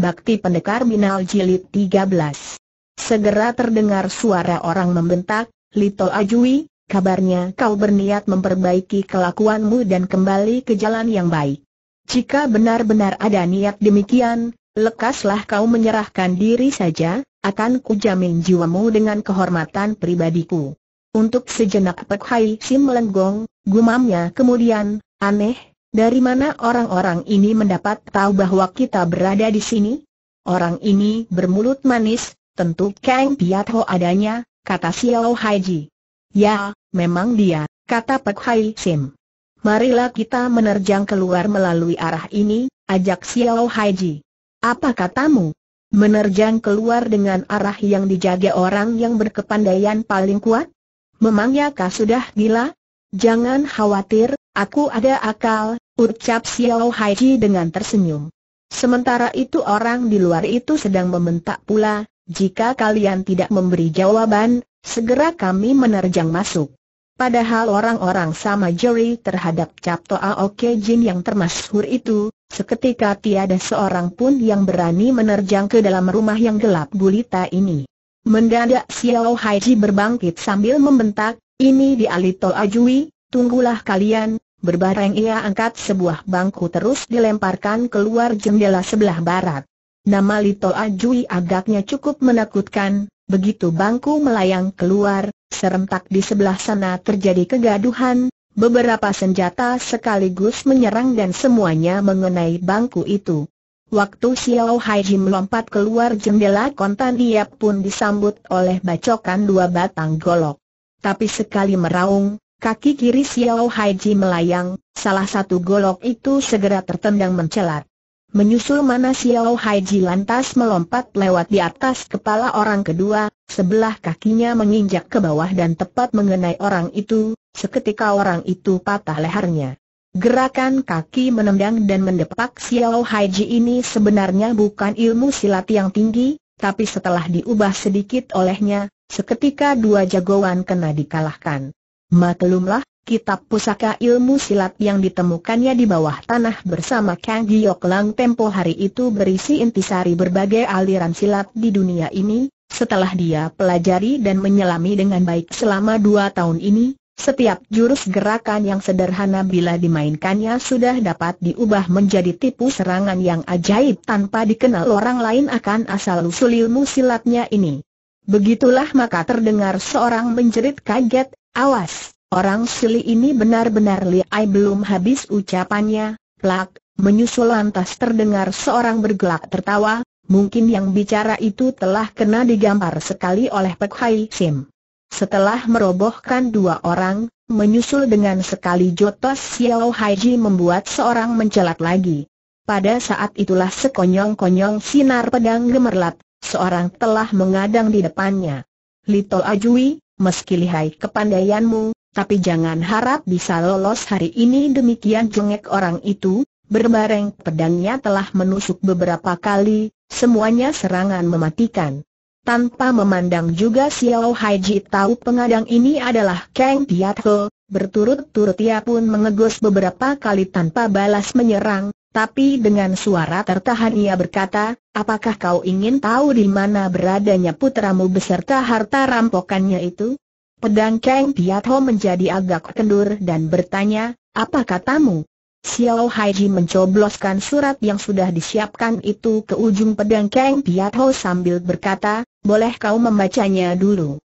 Bakti Pendekar Binal Jilid 13 Segera terdengar suara orang membentak, Lito Ajui, kabarnya kau berniat memperbaiki kelakuanmu dan kembali ke jalan yang baik. Jika benar-benar ada niat demikian, lekaslah kau menyerahkan diri saja, akan kujamin jiwamu dengan kehormatan pribadiku. Untuk sejenak Pek Hai Sim melenggong, gumamnya kemudian, aneh, dari mana orang-orang ini mendapat tahu bahwa kita berada di sini? Orang ini bermulut manis, tentu Kang Piat Ho adanya, kata Xiao Haiji. Ya, memang dia, kata Pek Hai Sim. Marilah kita menerjang keluar melalui arah ini, ajak Xiao Haiji. Apa katamu? Menerjang keluar dengan arah yang dijaga orang yang berkepandaian paling kuat? Memangnya kau sudah gila? Jangan khawatir, Aku ada akal, ucap Xiao Haiji dengan tersenyum. Sementara itu orang di luar itu sedang membentak pula, jika kalian tidak memberi jawaban, segera kami menerjang masuk. Padahal orang-orang sama juri terhadap Cap Toa Oke Jin yang termasyhur itu, seketika tiada seorang pun yang berani menerjang ke dalam rumah yang gelap gulita ini. Mendadak Xiao Haiji berbangkit sambil membentak, ini di Alito Ajui, tunggulah kalian, Berbareng ia angkat sebuah bangku terus dilemparkan keluar jendela sebelah barat. Nama Lito Ajui agaknya cukup menakutkan, begitu bangku melayang keluar, serentak di sebelah sana terjadi kegaduhan, beberapa senjata sekaligus menyerang dan semuanya mengenai bangku itu. Waktu Xiao Hai melompat keluar jendela kontan ia pun disambut oleh bacokan dua batang golok. Tapi sekali meraung, Kaki kiri Xiao Haiji melayang, salah satu golok itu segera tertendang mencelat. Menyusul mana Xiao Haiji lantas melompat lewat di atas kepala orang kedua, sebelah kakinya menginjak ke bawah dan tepat mengenai orang itu, seketika orang itu patah lehernya. Gerakan kaki menendang dan mendepak Xiao Haiji ini sebenarnya bukan ilmu silat yang tinggi, tapi setelah diubah sedikit olehnya, seketika dua jagoan kena dikalahkan. Maklumlah, kitab pusaka ilmu silat yang ditemukannya di bawah tanah bersama Kang Giok Lang tempo hari itu berisi intisari berbagai aliran silat di dunia ini, setelah dia pelajari dan menyelami dengan baik selama dua tahun ini, setiap jurus gerakan yang sederhana bila dimainkannya sudah dapat diubah menjadi tipu serangan yang ajaib tanpa dikenal orang lain akan asal-usul ilmu silatnya ini. Begitulah maka terdengar seorang menjerit kaget, Awas, orang sili ini benar-benar liai belum habis ucapannya, plak, menyusul lantas terdengar seorang bergelak tertawa, mungkin yang bicara itu telah kena digampar sekali oleh Pek Hai Sim. Setelah merobohkan dua orang, menyusul dengan sekali jotos Xiao Haiji membuat seorang mencelat lagi. Pada saat itulah sekonyong-konyong sinar pedang gemerlap, seorang telah mengadang di depannya. Lito Ajui, meski lihai kepandaianmu, tapi jangan harap bisa lolos hari ini demikian jengek orang itu, berbareng pedangnya telah menusuk beberapa kali, semuanya serangan mematikan. Tanpa memandang juga Xiao Haiji tahu pengadang ini adalah Kang Tiatho, berturut-turut ia pun mengegos beberapa kali tanpa balas menyerang, tapi dengan suara tertahan ia berkata, apakah kau ingin tahu di mana beradanya putramu beserta harta rampokannya itu? Pedang Kang Ho menjadi agak kendur dan bertanya, apa katamu? Xiao Haiji mencobloskan surat yang sudah disiapkan itu ke ujung pedang Kang Ho sambil berkata, boleh kau membacanya dulu.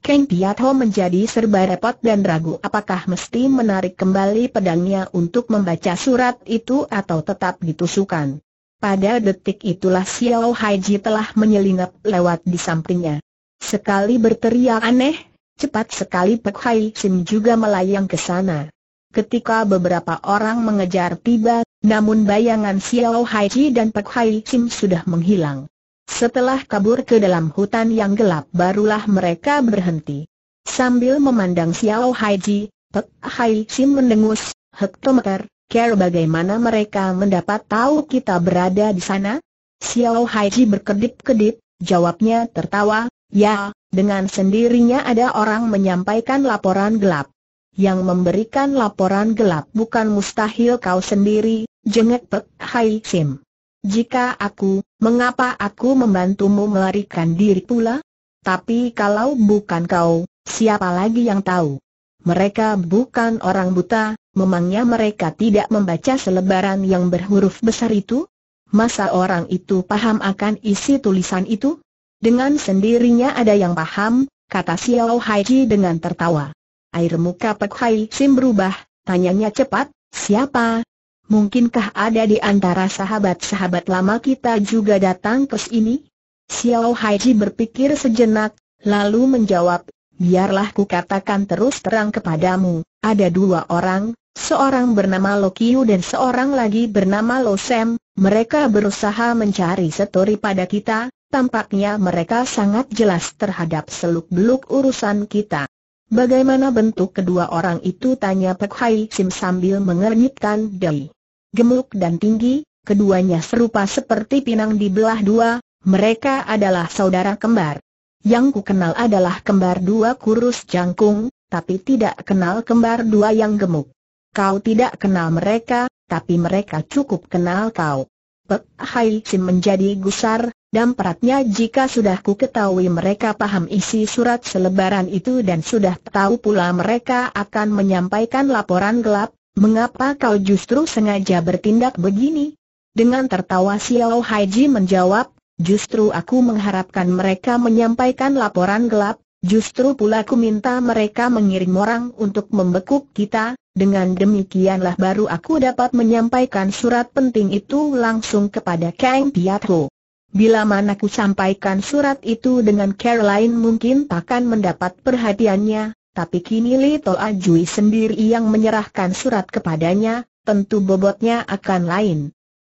Kang Piatho menjadi serba repot dan ragu apakah mesti menarik kembali pedangnya untuk membaca surat itu atau tetap ditusukan. Pada detik itulah Xiao Haiji telah menyelinap lewat di sampingnya. Sekali berteriak aneh, cepat sekali Pek Hai Sim juga melayang ke sana. Ketika beberapa orang mengejar tiba, namun bayangan Xiao Haiji dan Pek Hai Sim sudah menghilang. Setelah kabur ke dalam hutan yang gelap barulah mereka berhenti. Sambil memandang Xiao Haiji, Pek Hai Sim mendengus, hektometer, care bagaimana mereka mendapat tahu kita berada di sana? Xiao Haiji berkedip-kedip, jawabnya tertawa, ya, dengan sendirinya ada orang menyampaikan laporan gelap. Yang memberikan laporan gelap bukan mustahil kau sendiri, jengek Pek Hai Sim. Jika aku, mengapa aku membantumu melarikan diri pula? Tapi kalau bukan kau, siapa lagi yang tahu? Mereka bukan orang buta, memangnya mereka tidak membaca selebaran yang berhuruf besar itu? Masa orang itu paham akan isi tulisan itu? Dengan sendirinya ada yang paham, kata Xiao Haiji dengan tertawa. Air muka Pek Hai Sim berubah, tanyanya cepat, siapa, Mungkinkah ada di antara sahabat-sahabat lama kita juga datang ke sini? Xiao Haiji berpikir sejenak, lalu menjawab, biarlah ku katakan terus terang kepadamu, ada dua orang, seorang bernama Lo Kiu dan seorang lagi bernama Lo Sam, mereka berusaha mencari setori pada kita, tampaknya mereka sangat jelas terhadap seluk-beluk urusan kita. Bagaimana bentuk kedua orang itu tanya Pek Hai Sim sambil mengernyitkan dahi gemuk dan tinggi, keduanya serupa seperti pinang di belah dua, mereka adalah saudara kembar. Yang ku kenal adalah kembar dua kurus jangkung, tapi tidak kenal kembar dua yang gemuk. Kau tidak kenal mereka, tapi mereka cukup kenal kau. Pek Hai Sim menjadi gusar, dan peratnya jika sudah ku ketahui mereka paham isi surat selebaran itu dan sudah tahu pula mereka akan menyampaikan laporan gelap, Mengapa kau justru sengaja bertindak begini? Dengan tertawa Xiao Haiji menjawab, justru aku mengharapkan mereka menyampaikan laporan gelap, justru pula aku minta mereka mengirim orang untuk membekuk kita, dengan demikianlah baru aku dapat menyampaikan surat penting itu langsung kepada Kang Piatho. Bila mana ku sampaikan surat itu dengan Caroline mungkin akan mendapat perhatiannya, tapi kini Lito Ajui sendiri yang menyerahkan surat kepadanya, tentu bobotnya akan lain.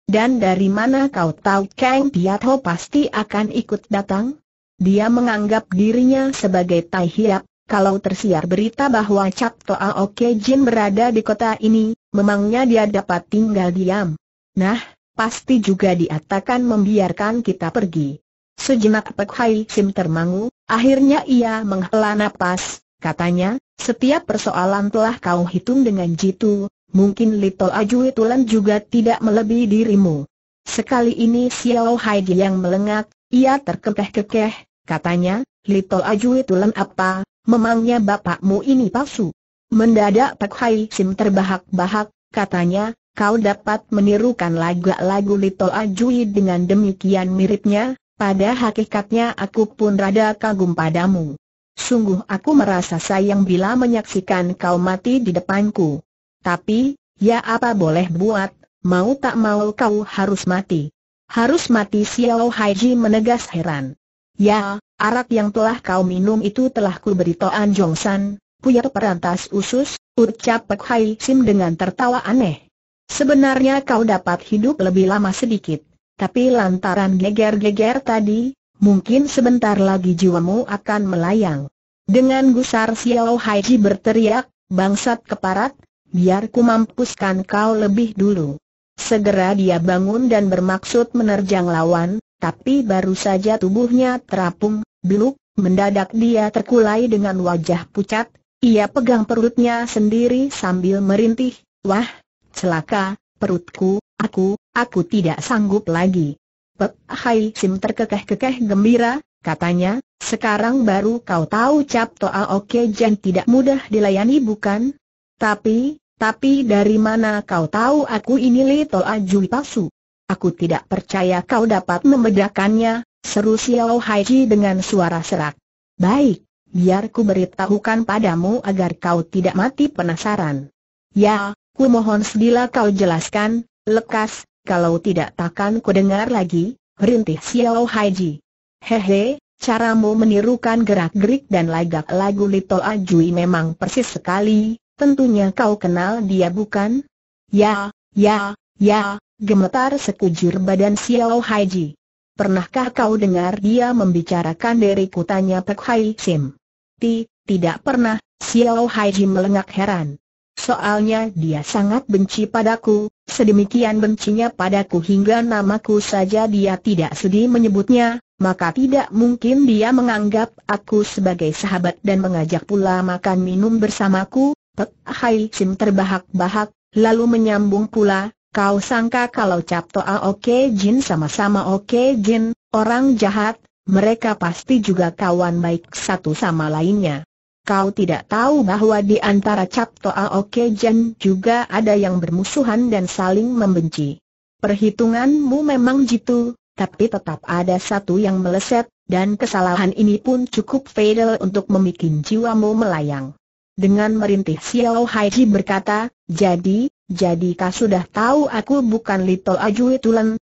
Dan dari mana kau tahu Kang Ho pasti akan ikut datang? Dia menganggap dirinya sebagai Tai Hiap, kalau tersiar berita bahwa Cap Toa Oke Jin berada di kota ini, memangnya dia dapat tinggal diam. Nah, pasti juga diatakan membiarkan kita pergi. Sejenak Pek Hai Sim termangu, akhirnya ia menghela napas, katanya, setiap persoalan telah kau hitung dengan jitu, mungkin Lito Ajui Tulan juga tidak melebihi dirimu. Sekali ini Xiao Haiji yang melengak, ia terkekeh-kekeh, katanya, Lito Ajui Tulan apa, memangnya bapakmu ini palsu? Mendadak Pak Hai Sim terbahak-bahak, katanya, kau dapat menirukan lagu-lagu Lito Ajui dengan demikian miripnya, pada hakikatnya aku pun rada kagum padamu. Sungguh aku merasa sayang bila menyaksikan kau mati di depanku. Tapi, ya apa boleh buat, mau tak mau kau harus mati. Harus mati Xiao Haiji menegas heran. Ya, arak yang telah kau minum itu telah kuberi Toan Jongsan, puyat perantas usus, ucap Pek Hai Sim dengan tertawa aneh. Sebenarnya kau dapat hidup lebih lama sedikit, tapi lantaran geger-geger tadi, mungkin sebentar lagi jiwamu akan melayang. Dengan gusar Xiao Haiji berteriak, bangsat keparat, biar ku mampuskan kau lebih dulu. Segera dia bangun dan bermaksud menerjang lawan, tapi baru saja tubuhnya terapung, beluk, mendadak dia terkulai dengan wajah pucat, ia pegang perutnya sendiri sambil merintih, wah, celaka, perutku, aku, aku tidak sanggup lagi. Pek Hai Sim terkekeh-kekeh gembira, katanya, sekarang baru kau tahu Cap Toa Oke Jen tidak mudah dilayani bukan? Tapi, tapi dari mana kau tahu aku ini Li Toa Jui palsu? Aku tidak percaya kau dapat membedakannya, seru Xiao Hai Ji dengan suara serak. Baik, biar ku beritahukan padamu agar kau tidak mati penasaran. Ya, ku mohon sedila kau jelaskan, lekas, kalau tidak takkan ku dengar lagi, rintih Xiao Haiji. Hehe, caramu menirukan gerak-gerik dan lagak lagu Lito Ajui memang persis sekali, tentunya kau kenal dia bukan? Ya, ya, ya, gemetar sekujur badan Xiao Haiji. Pernahkah kau dengar dia membicarakan diriku tanya Pek Hai Sim? Ti, tidak pernah, Xiao Haiji melengak heran. Soalnya dia sangat benci padaku, sedemikian bencinya padaku hingga namaku saja dia tidak sedih menyebutnya, maka tidak mungkin dia menganggap aku sebagai sahabat dan mengajak pula makan minum bersamaku. Pek Hai Sim terbahak-bahak, lalu menyambung pula, kau sangka kalau Cap Toa Oke Jin sama-sama Oke Jin, orang jahat, mereka pasti juga kawan baik satu sama lainnya. Kau tidak tahu bahwa di antara Cap Toa Okejen juga ada yang bermusuhan dan saling membenci. Perhitunganmu memang jitu, tapi tetap ada satu yang meleset, dan kesalahan ini pun cukup fatal untuk memikin jiwamu melayang. Dengan merintih Xiao Haiji berkata, jadi, jadi kau sudah tahu aku bukan Little Ajui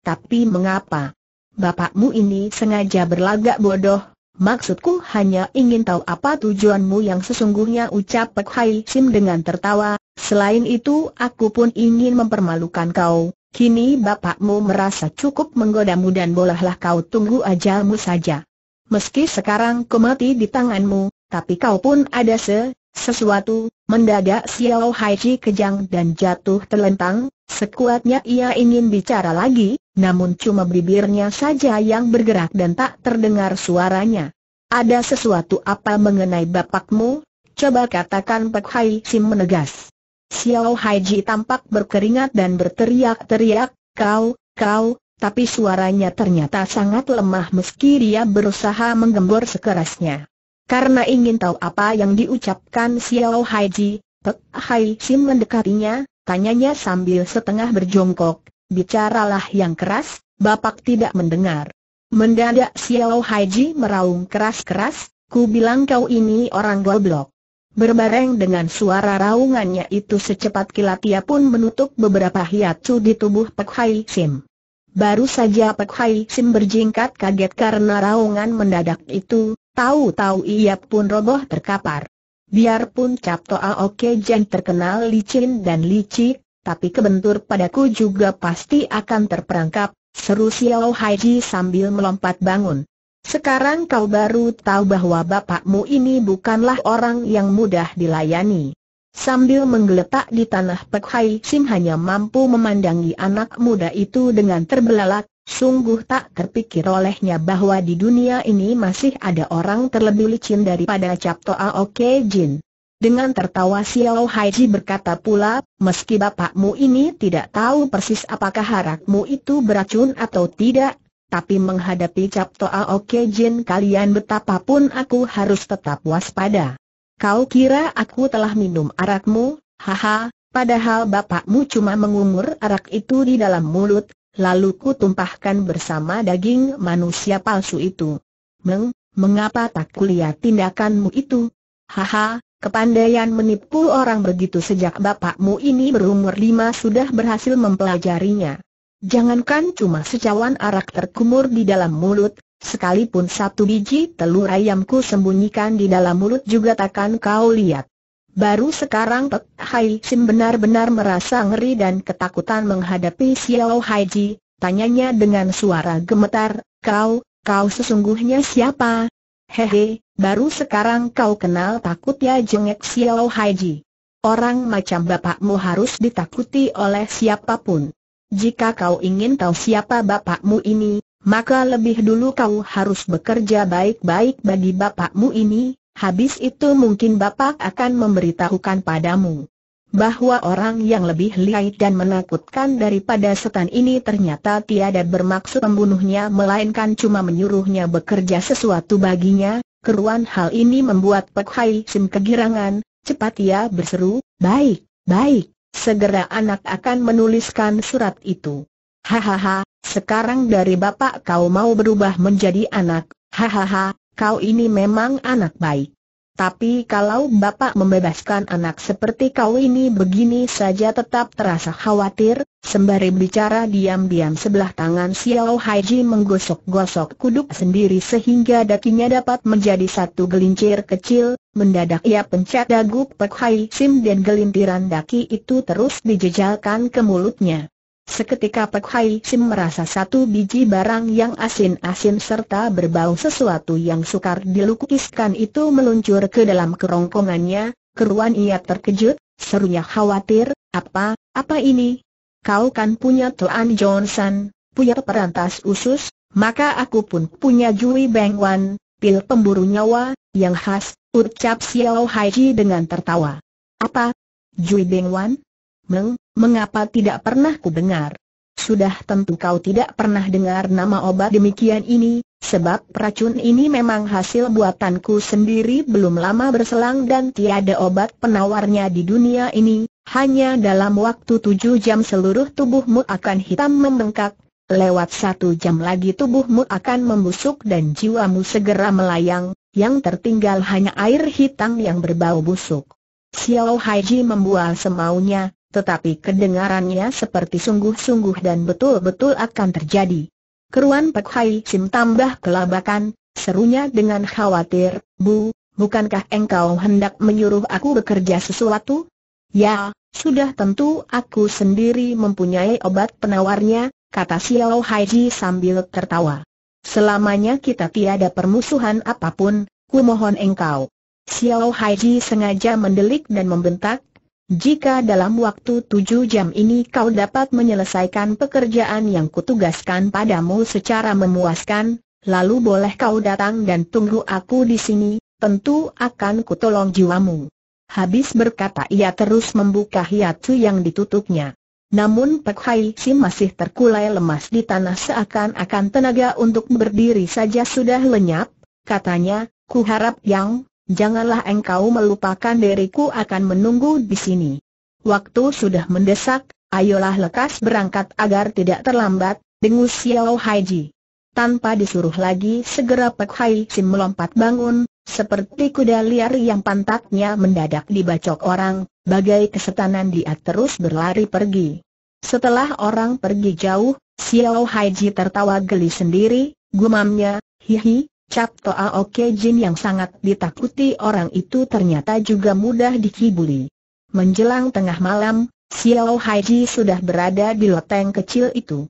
tapi mengapa? Bapakmu ini sengaja berlagak bodoh, Maksudku hanya ingin tahu apa tujuanmu yang sesungguhnya ucap Pek Hai Sim dengan tertawa, selain itu aku pun ingin mempermalukan kau, kini bapakmu merasa cukup menggodamu dan bolehlah kau tunggu ajalmu saja. Meski sekarang ku mati di tanganmu, tapi kau pun ada se, sesuatu, mendadak Xiao Haiji kejang dan jatuh terlentang, sekuatnya ia ingin bicara lagi, namun cuma bibirnya saja yang bergerak dan tak terdengar suaranya. Ada sesuatu apa mengenai bapakmu? Coba katakan Pak Hai Sim menegas. Xiao Hai Ji tampak berkeringat dan berteriak-teriak, kau, kau, tapi suaranya ternyata sangat lemah meski dia berusaha menggembor sekerasnya. Karena ingin tahu apa yang diucapkan Xiao Hai Ji, Pek Hai Sim mendekatinya, tanyanya sambil setengah berjongkok, bicaralah yang keras, Bapak tidak mendengar. Mendadak Xiao Haiji meraung keras-keras, ku bilang kau ini orang goblok. Berbareng dengan suara raungannya itu secepat kilat ia pun menutup beberapa hiatu di tubuh Pek Hai Sim. Baru saja Pek Hai Sim berjingkat kaget karena raungan mendadak itu, tahu-tahu ia pun roboh terkapar. Biarpun Cap Toa Oke Jen terkenal licin dan licik, tapi kebentur padaku juga pasti akan terperangkap, seru Xiao Haiji sambil melompat bangun. Sekarang kau baru tahu bahwa bapakmu ini bukanlah orang yang mudah dilayani. Sambil menggeletak di tanah Pek Hai Sim hanya mampu memandangi anak muda itu dengan terbelalak, sungguh tak terpikir olehnya bahwa di dunia ini masih ada orang terlebih licin daripada Cap Toa Oke Jin. Dengan tertawa Xiao Haiji berkata pula, meski bapakmu ini tidak tahu persis apakah harakmu itu beracun atau tidak, tapi menghadapi Cap Toa Oke Jin kalian betapapun aku harus tetap waspada. Kau kira aku telah minum arakmu, haha, padahal bapakmu cuma mengumur arak itu di dalam mulut, lalu ku tumpahkan bersama daging manusia palsu itu. Meng, mengapa tak kulihat tindakanmu itu? Haha, Kepandaian menipu orang begitu sejak bapakmu ini berumur lima sudah berhasil mempelajarinya. Jangankan cuma secawan arak terkumur di dalam mulut, sekalipun satu biji telur ayamku sembunyikan di dalam mulut juga takkan kau lihat. Baru sekarang Pek Hai Sim benar-benar merasa ngeri dan ketakutan menghadapi Xiao Haiji, tanyanya dengan suara gemetar, kau, kau sesungguhnya siapa? Hehe, baru sekarang kau kenal takut ya jengek Xiao Haiji. Orang macam bapakmu harus ditakuti oleh siapapun. Jika kau ingin tahu siapa bapakmu ini, maka lebih dulu kau harus bekerja baik-baik bagi bapakmu ini, habis itu mungkin bapak akan memberitahukan padamu bahwa orang yang lebih liai dan menakutkan daripada setan ini ternyata tiada bermaksud membunuhnya melainkan cuma menyuruhnya bekerja sesuatu baginya, keruan hal ini membuat Pek Hai Sim kegirangan, cepat ia ya, berseru, baik, baik, segera anak akan menuliskan surat itu. Hahaha, sekarang dari bapak kau mau berubah menjadi anak, hahaha, kau ini memang anak baik. Tapi kalau bapak membebaskan anak seperti kau ini begini saja tetap terasa khawatir, sembari bicara diam-diam sebelah tangan Xiao Haiji menggosok-gosok kuduk sendiri sehingga dakinya dapat menjadi satu gelincir kecil, mendadak ia pencet dagu Pek Hai Sim dan gelintiran daki itu terus dijejalkan ke mulutnya. Seketika Pek Hai Sim merasa satu biji barang yang asin-asin serta berbau sesuatu yang sukar dilukiskan itu meluncur ke dalam kerongkongannya, keruan ia terkejut, serunya khawatir, apa, apa ini? Kau kan punya Tuan Johnson, punya perantas usus, maka aku pun punya Jui Beng Wan, pil pemburu nyawa, yang khas, ucap Xiao Haiji dengan tertawa. Apa? Jui Beng Wan? Meng, mengapa tidak pernah ku dengar? Sudah tentu kau tidak pernah dengar nama obat demikian ini, sebab racun ini memang hasil buatanku sendiri belum lama berselang dan tiada obat penawarnya di dunia ini, hanya dalam waktu tujuh jam seluruh tubuhmu akan hitam membengkak, lewat satu jam lagi tubuhmu akan membusuk dan jiwamu segera melayang, yang tertinggal hanya air hitam yang berbau busuk. Xiao Haiji membual semaunya, tetapi kedengarannya seperti sungguh-sungguh dan betul-betul akan terjadi. Keruan Pek Hai Sim tambah kelabakan, serunya dengan khawatir, Bu, bukankah engkau hendak menyuruh aku bekerja sesuatu? Ya, sudah tentu aku sendiri mempunyai obat penawarnya, kata Xiao Haiji sambil tertawa. Selamanya kita tiada permusuhan apapun, ku mohon engkau. Xiao Haiji sengaja mendelik dan membentak, jika dalam waktu tujuh jam ini kau dapat menyelesaikan pekerjaan yang kutugaskan padamu secara memuaskan, lalu boleh kau datang dan tunggu aku di sini, tentu akan kutolong jiwamu. Habis berkata ia terus membuka hiatu yang ditutupnya. Namun Pek Hai Si masih terkulai lemas di tanah seakan-akan tenaga untuk berdiri saja sudah lenyap, katanya, ku harap yang Janganlah engkau melupakan diriku akan menunggu di sini. Waktu sudah mendesak, ayolah lekas berangkat agar tidak terlambat, dengus Xiao Haiji. Tanpa disuruh lagi segera Pek Hai Sim melompat bangun, seperti kuda liar yang pantatnya mendadak dibacok orang, bagai kesetanan dia terus berlari pergi. Setelah orang pergi jauh, Xiao Haiji tertawa geli sendiri, gumamnya, hihi, Cap Toa Oke Jin yang sangat ditakuti orang itu ternyata juga mudah dikibuli. Menjelang tengah malam, Xiao Haiji sudah berada di loteng kecil itu.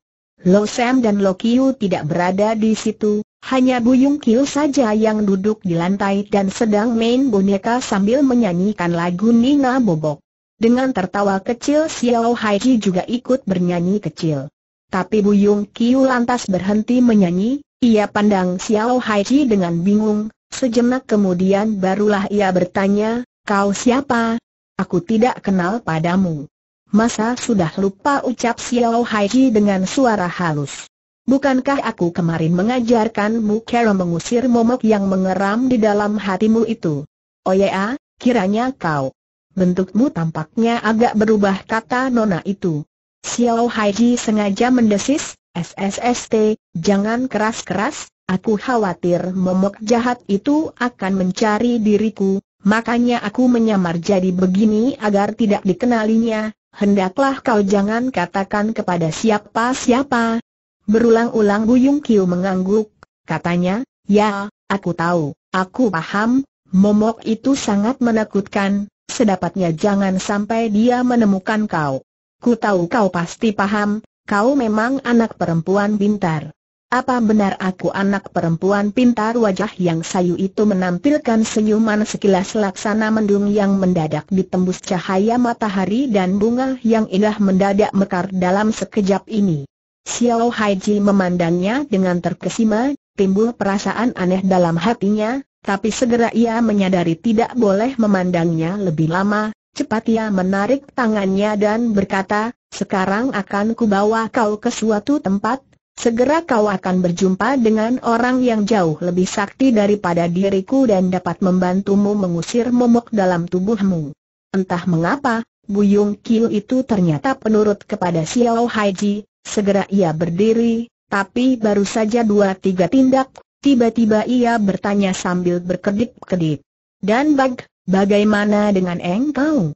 Lo Sam dan Lo Kiu tidak berada di situ, hanya Buyung Kiu saja yang duduk di lantai dan sedang main boneka sambil menyanyikan lagu Nina Bobok. Dengan tertawa kecil Xiao Haiji juga ikut bernyanyi kecil. Tapi Buyung Kiu lantas berhenti menyanyi, ia pandang Xiao Haiji dengan bingung, sejenak kemudian barulah ia bertanya, kau siapa? Aku tidak kenal padamu. Masa sudah lupa ucap Xiao Haiji dengan suara halus. Bukankah aku kemarin mengajarkanmu cara mengusir momok yang mengeram di dalam hatimu itu? Oh ya, kiranya kau. Bentukmu tampaknya agak berubah kata nona itu. Xiao Haiji sengaja mendesis, SSST, jangan keras-keras, aku khawatir momok jahat itu akan mencari diriku, makanya aku menyamar jadi begini agar tidak dikenalinya, hendaklah kau jangan katakan kepada siapa-siapa. Berulang-ulang Buyung Kiu mengangguk, katanya, ya, aku tahu, aku paham, momok itu sangat menakutkan, sedapatnya jangan sampai dia menemukan kau. Ku tahu kau pasti paham, kau memang anak perempuan pintar. Apa benar aku anak perempuan pintar wajah yang sayu itu menampilkan senyuman sekilas laksana mendung yang mendadak ditembus cahaya matahari dan bunga yang indah mendadak mekar dalam sekejap ini. Xiao Haiji memandangnya dengan terkesima, timbul perasaan aneh dalam hatinya, tapi segera ia menyadari tidak boleh memandangnya lebih lama, cepat ia menarik tangannya dan berkata, sekarang akan kubawa kau ke suatu tempat, segera kau akan berjumpa dengan orang yang jauh lebih sakti daripada diriku dan dapat membantumu mengusir momok dalam tubuhmu. Entah mengapa, Buyung Kil itu ternyata penurut kepada Xiao Haiji, segera ia berdiri, tapi baru saja dua tiga tindak, tiba-tiba ia bertanya sambil berkedip-kedip. Dan bag, bagaimana dengan engkau?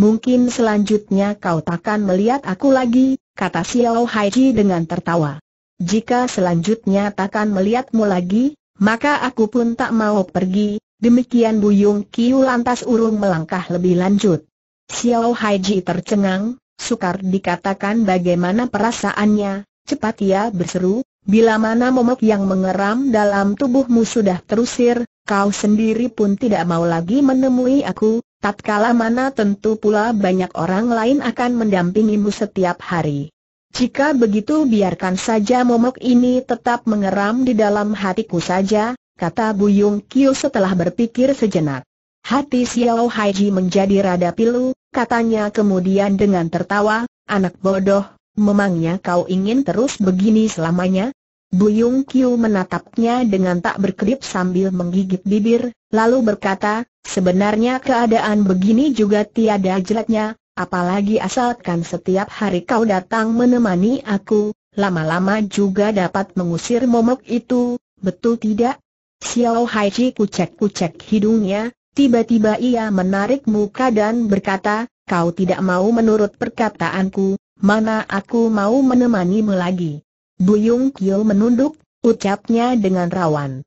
Mungkin selanjutnya kau takkan melihat aku lagi, kata Xiao Haiji dengan tertawa. Jika selanjutnya takkan melihatmu lagi, maka aku pun tak mau pergi, demikian Buyung Kiu lantas urung melangkah lebih lanjut. Xiao Haiji tercengang, sukar dikatakan bagaimana perasaannya, cepat ia berseru, bila mana momok yang mengeram dalam tubuhmu sudah terusir, kau sendiri pun tidak mau lagi menemui aku, tatkala mana tentu pula banyak orang lain akan mendampingimu setiap hari. Jika begitu biarkan saja momok ini tetap mengeram di dalam hatiku saja, kata Buyung Kio setelah berpikir sejenak. Hati Xiao Haiji menjadi rada pilu, katanya kemudian dengan tertawa, anak bodoh, memangnya kau ingin terus begini selamanya? Buyung Kiu menatapnya dengan tak berkedip sambil menggigit bibir, lalu berkata, sebenarnya keadaan begini juga tiada jeleknya, apalagi asalkan setiap hari kau datang menemani aku, lama-lama juga dapat mengusir momok itu, betul tidak? Xiao Hai kucek-kucek hidungnya, tiba-tiba ia menarik muka dan berkata, kau tidak mau menurut perkataanku, mana aku mau menemanimu lagi. Buyung Kyo menunduk, ucapnya dengan rawan.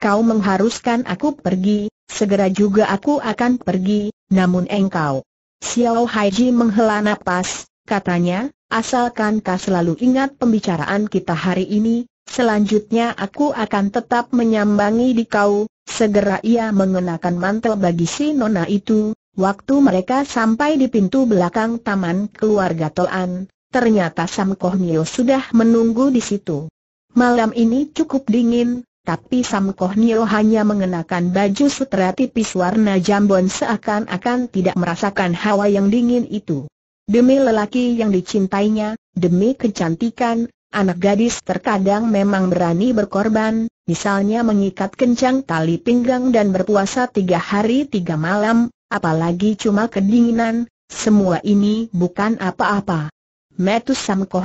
Kau mengharuskan aku pergi, segera juga aku akan pergi, namun engkau. Xiao Haiji menghela napas, katanya, asalkan kau selalu ingat pembicaraan kita hari ini, selanjutnya aku akan tetap menyambangi di kau. Segera ia mengenakan mantel bagi si nona itu, waktu mereka sampai di pintu belakang taman keluarga Tolan. Ternyata Sam Kohnio sudah menunggu di situ. Malam ini cukup dingin, tapi Sam Kohnio hanya mengenakan baju sutra tipis warna jambon seakan-akan tidak merasakan hawa yang dingin itu. Demi lelaki yang dicintainya, demi kecantikan, anak gadis terkadang memang berani berkorban, misalnya mengikat kencang tali pinggang dan berpuasa tiga hari tiga malam, apalagi cuma kedinginan, semua ini bukan apa-apa. Metu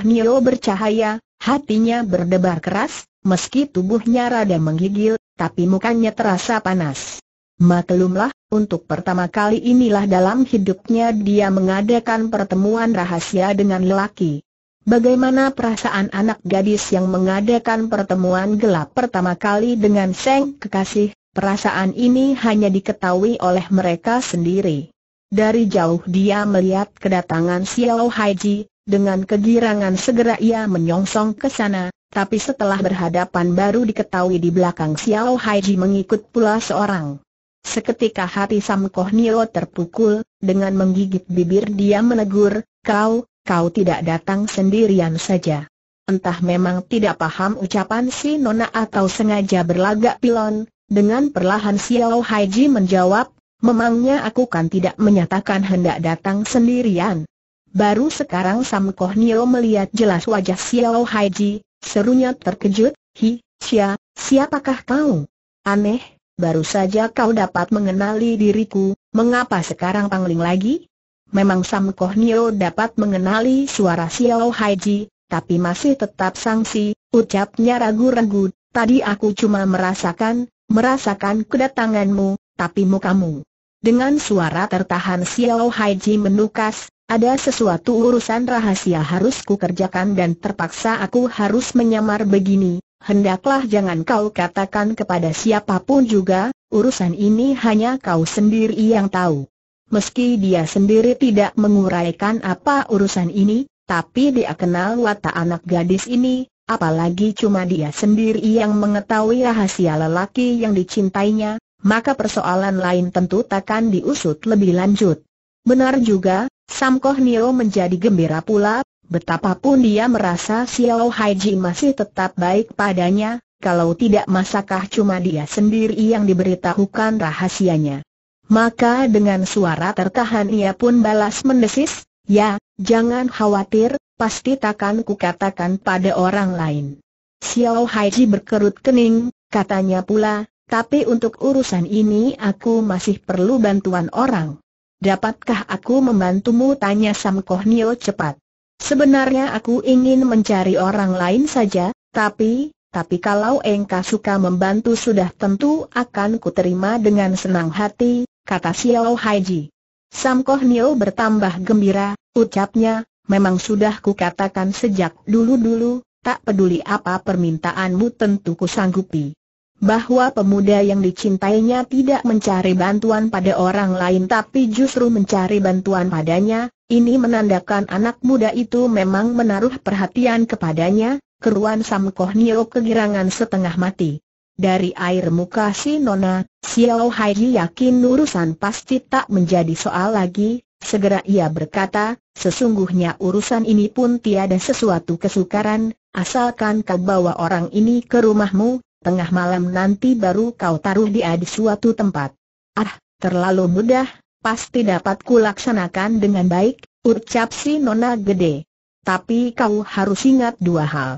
Nio bercahaya, hatinya berdebar keras, meski tubuhnya rada menggigil, tapi mukanya terasa panas. Maklumlah, untuk pertama kali inilah dalam hidupnya dia mengadakan pertemuan rahasia dengan lelaki. Bagaimana perasaan anak gadis yang mengadakan pertemuan gelap pertama kali dengan Seng kekasih, perasaan ini hanya diketahui oleh mereka sendiri. Dari jauh dia melihat kedatangan Xiao Haiji, dengan kegirangan segera ia menyongsong ke sana, tapi setelah berhadapan baru diketahui di belakang Xiao Haiji mengikut pula seorang. Seketika hati Sam Koh Nio terpukul, dengan menggigit bibir dia menegur, kau, kau tidak datang sendirian saja. Entah memang tidak paham ucapan si Nona atau sengaja berlagak pilon, dengan perlahan Xiao Haiji menjawab, memangnya aku kan tidak menyatakan hendak datang sendirian. Baru sekarang Sam Koh Nio melihat jelas wajah Xiao Haiji, serunya terkejut, Hi, Xia, siapakah kau? Aneh, baru saja kau dapat mengenali diriku, mengapa sekarang pangling lagi? Memang Sam Koh Nio dapat mengenali suara Xiao Haiji, tapi masih tetap sangsi, ucapnya ragu-ragu, tadi aku cuma merasakan, merasakan kedatanganmu, tapi mukamu. Dengan suara tertahan Xiao Haiji menukas, ada sesuatu urusan rahasia harus kerjakan dan terpaksa aku harus menyamar begini. Hendaklah jangan kau katakan kepada siapapun juga, urusan ini hanya kau sendiri yang tahu. Meski dia sendiri tidak menguraikan apa urusan ini, tapi dia kenal watak anak gadis ini, apalagi cuma dia sendiri yang mengetahui rahasia lelaki yang dicintainya, maka persoalan lain tentu takkan diusut lebih lanjut. Benar juga, Sam Koh Nio menjadi gembira pula, betapapun dia merasa Xiao Haiji masih tetap baik padanya, kalau tidak masakah cuma dia sendiri yang diberitahukan rahasianya. Maka dengan suara tertahan ia pun balas mendesis, ya, jangan khawatir, pasti takkan katakan pada orang lain. Xiao Haiji berkerut kening, katanya pula, tapi untuk urusan ini aku masih perlu bantuan orang. Dapatkah aku membantumu? Tanya Sam Kohnio cepat. Sebenarnya aku ingin mencari orang lain saja, tapi, tapi kalau engkau suka membantu sudah tentu akan kuterima dengan senang hati, kata Xiao Haiji. Sam Kohnio bertambah gembira, ucapnya, memang sudah ku katakan sejak dulu-dulu, tak peduli apa permintaanmu tentu kusanggupi bahwa pemuda yang dicintainya tidak mencari bantuan pada orang lain tapi justru mencari bantuan padanya, ini menandakan anak muda itu memang menaruh perhatian kepadanya, keruan Samkoh Nio kegirangan setengah mati. Dari air muka si Nona, Xiao Hai yakin urusan pasti tak menjadi soal lagi, segera ia berkata, sesungguhnya urusan ini pun tiada sesuatu kesukaran, asalkan kau bawa orang ini ke rumahmu, tengah malam nanti baru kau taruh dia di suatu tempat. Ah, terlalu mudah, pasti dapat kulaksanakan dengan baik, ucap si nona gede. Tapi kau harus ingat dua hal.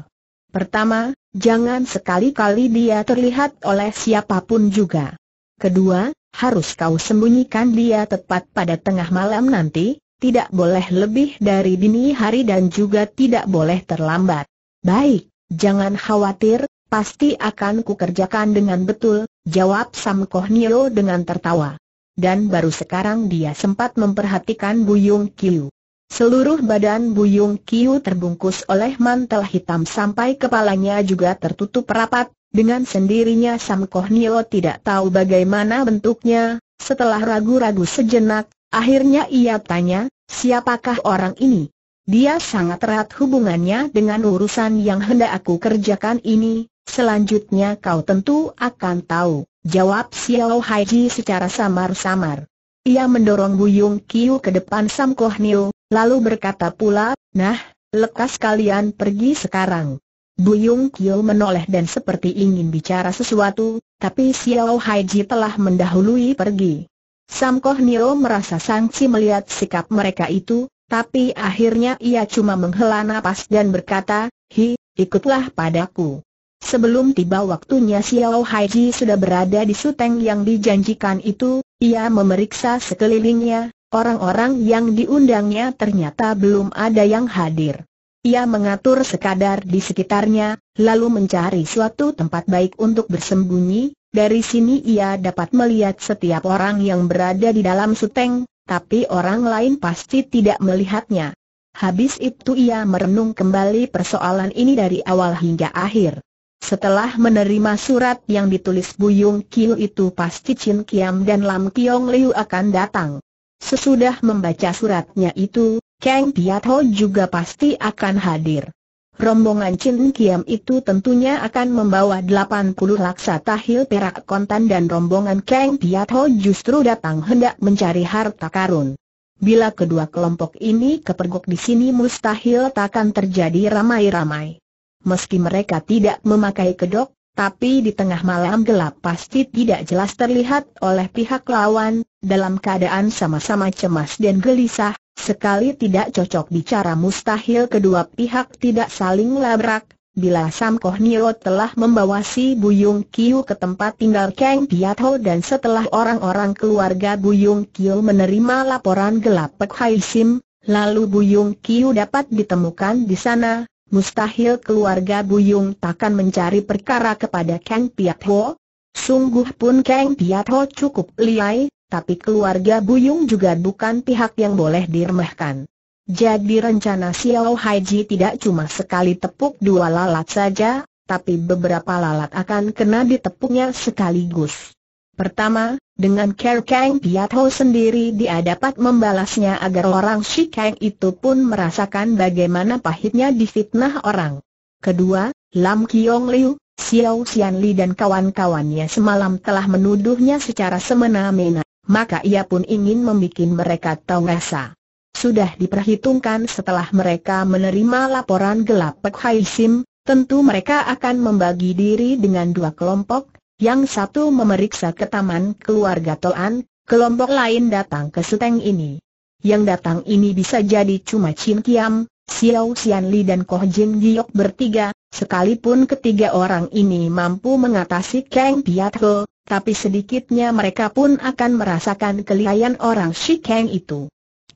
Pertama, jangan sekali-kali dia terlihat oleh siapapun juga. Kedua, harus kau sembunyikan dia tepat pada tengah malam nanti, tidak boleh lebih dari dini hari dan juga tidak boleh terlambat. Baik, jangan khawatir, Pasti akan kukerjakan dengan betul, jawab Sam Kohnio dengan tertawa. Dan baru sekarang dia sempat memperhatikan Buyung Kiu. Seluruh badan Buyung Kiu terbungkus oleh mantel hitam sampai kepalanya juga tertutup rapat, dengan sendirinya Sam Kohnio tidak tahu bagaimana bentuknya, setelah ragu-ragu sejenak, akhirnya ia tanya, siapakah orang ini? Dia sangat erat hubungannya dengan urusan yang hendak aku kerjakan ini, Selanjutnya kau tentu akan tahu, jawab Xiao Haiji secara samar-samar. Ia mendorong Buyung Kiu ke depan Sam Koh Nio, lalu berkata pula, nah, lekas kalian pergi sekarang. Buyung Kiu menoleh dan seperti ingin bicara sesuatu, tapi Xiao Haiji telah mendahului pergi. Sam Koh Nio merasa sangsi melihat sikap mereka itu, tapi akhirnya ia cuma menghela nafas dan berkata, hi, ikutlah padaku. Sebelum tiba waktunya Xiao Haiji sudah berada di suteng yang dijanjikan itu, ia memeriksa sekelilingnya, orang-orang yang diundangnya ternyata belum ada yang hadir. Ia mengatur sekadar di sekitarnya, lalu mencari suatu tempat baik untuk bersembunyi, dari sini ia dapat melihat setiap orang yang berada di dalam suteng, tapi orang lain pasti tidak melihatnya. Habis itu ia merenung kembali persoalan ini dari awal hingga akhir. Setelah menerima surat yang ditulis Buyung Kiu itu pasti Chin Kiam dan Lam Kiong Liu akan datang. Sesudah membaca suratnya itu, Kang Piatho juga pasti akan hadir. Rombongan Chin Kiam itu tentunya akan membawa 80 laksa tahil perak kontan dan rombongan Kang Piatho justru datang hendak mencari harta karun. Bila kedua kelompok ini kepergok di sini mustahil takkan terjadi ramai-ramai meski mereka tidak memakai kedok, tapi di tengah malam gelap pasti tidak jelas terlihat oleh pihak lawan, dalam keadaan sama-sama cemas dan gelisah, sekali tidak cocok bicara mustahil kedua pihak tidak saling labrak, bila Sam Koh Nio telah membawa si Buyung Kiu ke tempat tinggal Kang Piat Ho dan setelah orang-orang keluarga Buyung Kiu menerima laporan gelap Pek Hai Sim, lalu Buyung Kiu dapat ditemukan di sana, mustahil keluarga Buyung takkan mencari perkara kepada Kang Piat Ho. Sungguh pun Kang Piat Ho cukup liai, tapi keluarga Buyung juga bukan pihak yang boleh diremehkan. Jadi rencana Xiao Haiji tidak cuma sekali tepuk dua lalat saja, tapi beberapa lalat akan kena ditepuknya sekaligus. Pertama, dengan Care Kang Piat Ho sendiri dia dapat membalasnya agar orang Shi Kang itu pun merasakan bagaimana pahitnya difitnah orang. Kedua, Lam Kiong Liu, Xiao Xian Li dan kawan-kawannya semalam telah menuduhnya secara semena-mena, maka ia pun ingin membuat mereka tahu rasa sudah diperhitungkan setelah mereka menerima laporan gelap Pek Hai Sim, tentu mereka akan membagi diri dengan dua kelompok, yang satu memeriksa ke taman keluarga Toan, kelompok lain datang ke seteng ini. Yang datang ini bisa jadi cuma Chin Kiam, Xiao Xian dan Koh Jin Giok bertiga, sekalipun ketiga orang ini mampu mengatasi Kang Piat Ho, tapi sedikitnya mereka pun akan merasakan kelihayan orang Shikeng Kang itu.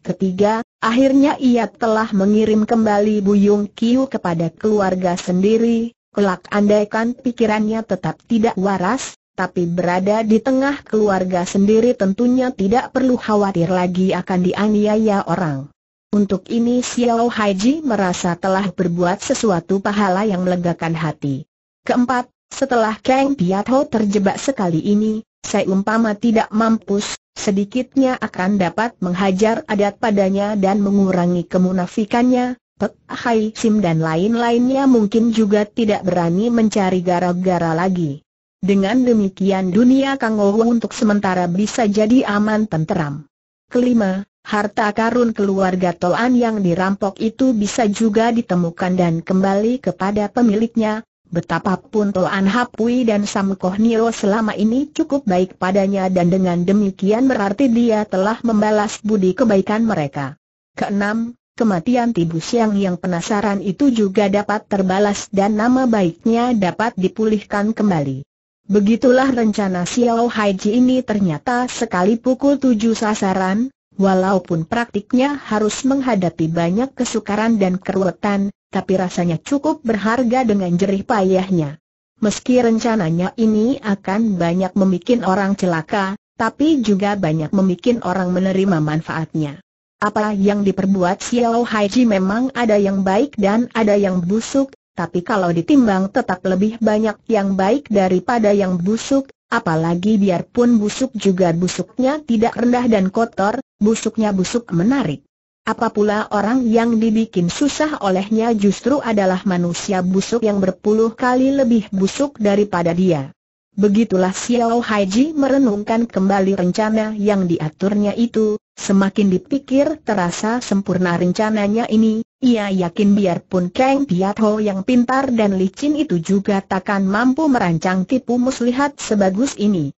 Ketiga, akhirnya ia telah mengirim kembali Buyung Kiu kepada keluarga sendiri, Kelak andaikan pikirannya tetap tidak waras, tapi berada di tengah keluarga sendiri tentunya tidak perlu khawatir lagi akan dianiaya orang. Untuk ini Xiao Haiji merasa telah berbuat sesuatu pahala yang melegakan hati. Keempat, setelah Kang Piatho terjebak sekali ini, saya umpama tidak mampus, sedikitnya akan dapat menghajar adat padanya dan mengurangi kemunafikannya, Pek Hai Sim dan lain-lainnya mungkin juga tidak berani mencari gara-gara lagi. Dengan demikian dunia Kang Ouw untuk sementara bisa jadi aman tenteram. Kelima, harta karun keluarga Toan yang dirampok itu bisa juga ditemukan dan kembali kepada pemiliknya. Betapapun Toan Hapui dan Sam Koh Niro selama ini cukup baik padanya dan dengan demikian berarti dia telah membalas budi kebaikan mereka. Keenam, kematian Tibu Siang yang penasaran itu juga dapat terbalas dan nama baiknya dapat dipulihkan kembali. Begitulah rencana Xiao Haiji ini ternyata sekali pukul tujuh sasaran, walaupun praktiknya harus menghadapi banyak kesukaran dan keruwetan, tapi rasanya cukup berharga dengan jerih payahnya. Meski rencananya ini akan banyak memikin orang celaka, tapi juga banyak memikin orang menerima manfaatnya. Apa yang diperbuat Xiao Haiji memang ada yang baik dan ada yang busuk, tapi kalau ditimbang tetap lebih banyak yang baik daripada yang busuk, apalagi biarpun busuk juga busuknya tidak rendah dan kotor, busuknya busuk menarik. Apa pula orang yang dibikin susah olehnya justru adalah manusia busuk yang berpuluh kali lebih busuk daripada dia. Begitulah Xiao Haiji merenungkan kembali rencana yang diaturnya itu, semakin dipikir terasa sempurna rencananya ini, ia yakin biarpun Kang Piatho yang pintar dan licin itu juga takkan mampu merancang tipu muslihat sebagus ini.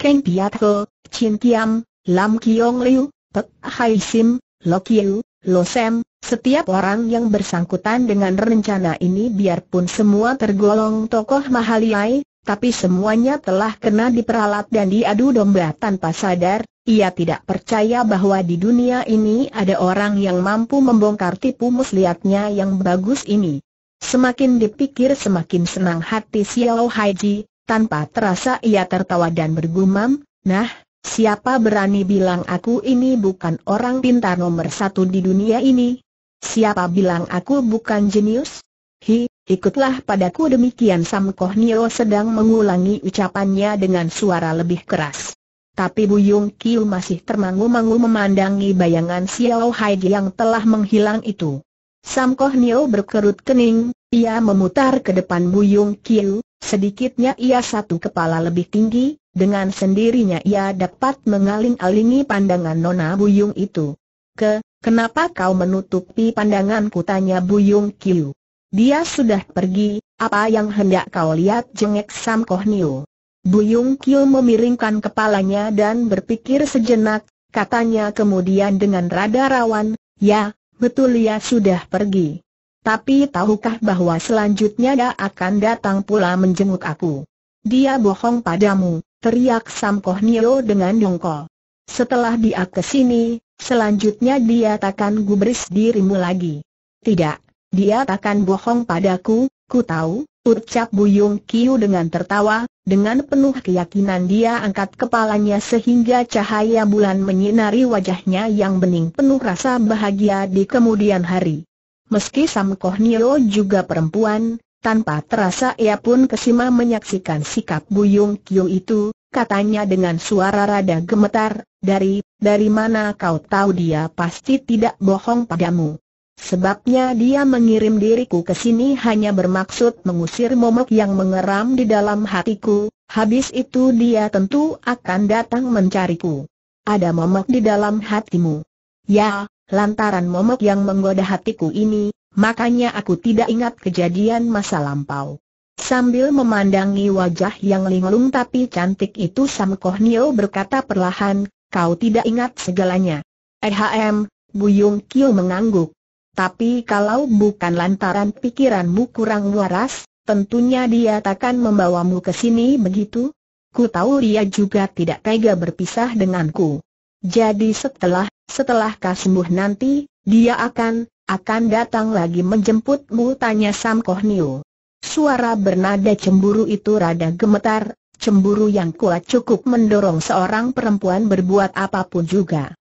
Kang Piatho, Chin Kiam, Lam Kiong Liu, Pek Hai Sim, Lo Kiu, Lo Sem, setiap orang yang bersangkutan dengan rencana ini biarpun semua tergolong tokoh mahaliai, tapi semuanya telah kena diperalat dan diadu domba tanpa sadar, ia tidak percaya bahwa di dunia ini ada orang yang mampu membongkar tipu muslihatnya yang bagus ini. Semakin dipikir semakin senang hati Xiao Haiji, tanpa terasa ia tertawa dan bergumam, nah, siapa berani bilang aku ini bukan orang pintar nomor satu di dunia ini? Siapa bilang aku bukan jenius? Hi, Ikutlah padaku demikian Sam Koh Nio sedang mengulangi ucapannya dengan suara lebih keras. Tapi Bu Buyung Kiu masih termangu-mangu memandangi bayangan Xiao Hai yang telah menghilang itu. Sam Koh Nio berkerut kening, ia memutar ke depan Bu Buyung Kiu, sedikitnya ia satu kepala lebih tinggi, dengan sendirinya ia dapat mengaling-alingi pandangan Nona Bu Buyung itu. Ke, kenapa kau menutupi pandanganku tanya Buyung Kiu. Dia sudah pergi, apa yang hendak kau lihat jengek Sam Koh Niu? Buyung Kiu memiringkan kepalanya dan berpikir sejenak, katanya kemudian dengan rada rawan, ya, betul ia ya sudah pergi. Tapi tahukah bahwa selanjutnya dia akan datang pula menjenguk aku? Dia bohong padamu, teriak Sam Koh Niu dengan dongkol. Setelah dia kesini, selanjutnya dia takkan gubris dirimu lagi. Tidak, dia takkan bohong padaku, ku tahu, ucap Buyung Kiu dengan tertawa, dengan penuh keyakinan dia angkat kepalanya sehingga cahaya bulan menyinari wajahnya yang bening penuh rasa bahagia di kemudian hari. Meski Sam Koh Nio juga perempuan, tanpa terasa ia pun kesima menyaksikan sikap Buyung Kiu itu, katanya dengan suara rada gemetar, dari, dari mana kau tahu dia pasti tidak bohong padamu. Sebabnya dia mengirim diriku ke sini hanya bermaksud mengusir momok yang mengeram di dalam hatiku, habis itu dia tentu akan datang mencariku. Ada momok di dalam hatimu. Ya, lantaran momok yang menggoda hatiku ini, makanya aku tidak ingat kejadian masa lampau. Sambil memandangi wajah yang linglung tapi cantik itu Sam Nio berkata perlahan, kau tidak ingat segalanya. Bu eh, Buyung Kyo mengangguk. Tapi kalau bukan lantaran pikiranmu kurang waras, tentunya dia takkan membawamu ke sini begitu? Ku tahu dia juga tidak tega berpisah denganku. Jadi setelah, setelah kau sembuh nanti, dia akan, akan datang lagi menjemputmu tanya Sam Kohnio. Suara bernada cemburu itu rada gemetar, cemburu yang kuat cukup mendorong seorang perempuan berbuat apapun juga.